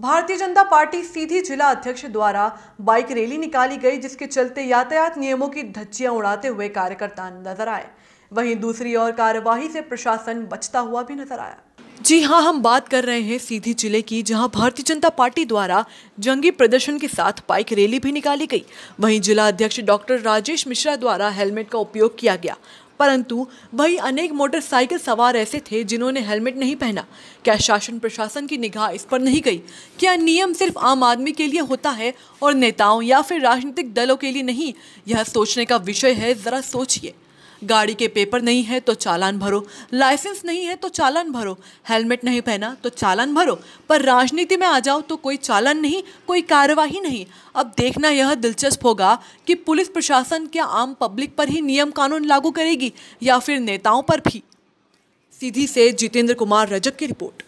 भारतीय जनता पार्टी सीधी जिला अध्यक्ष द्वारा बाइक रैली निकाली गई जिसके चलते यातायात नियमों की धज्जियां उड़ाते हुए कार्यकर्ता नजर आए वहीं दूसरी ओर कार्यवाही से प्रशासन बचता हुआ भी नजर आया जी हाँ हम बात कर रहे हैं सीधी जिले की जहां भारतीय जनता पार्टी द्वारा जंगी प्रदर्शन के साथ बाइक रैली भी निकाली गई वहीं जिला अध्यक्ष डॉक्टर राजेश मिश्रा द्वारा हेलमेट का उपयोग किया गया परंतु वही अनेक मोटरसाइकिल सवार ऐसे थे जिन्होंने हेलमेट नहीं पहना क्या शासन प्रशासन की निगाह इस पर नहीं गई क्या नियम सिर्फ आम आदमी के लिए होता है और नेताओं या फिर राजनीतिक दलों के लिए नहीं यह सोचने का विषय है ज़रा सोचिए गाड़ी के पेपर नहीं है तो चालान भरो लाइसेंस नहीं है तो चालान भरो हेलमेट नहीं पहना तो चालान भरो पर राजनीति में आ जाओ तो कोई चालान नहीं कोई कार्यवाही नहीं अब देखना यह दिलचस्प होगा कि पुलिस प्रशासन क्या आम पब्लिक पर ही नियम कानून लागू करेगी या फिर नेताओं पर भी सीधी से जितेंद्र कुमार रजक की रिपोर्ट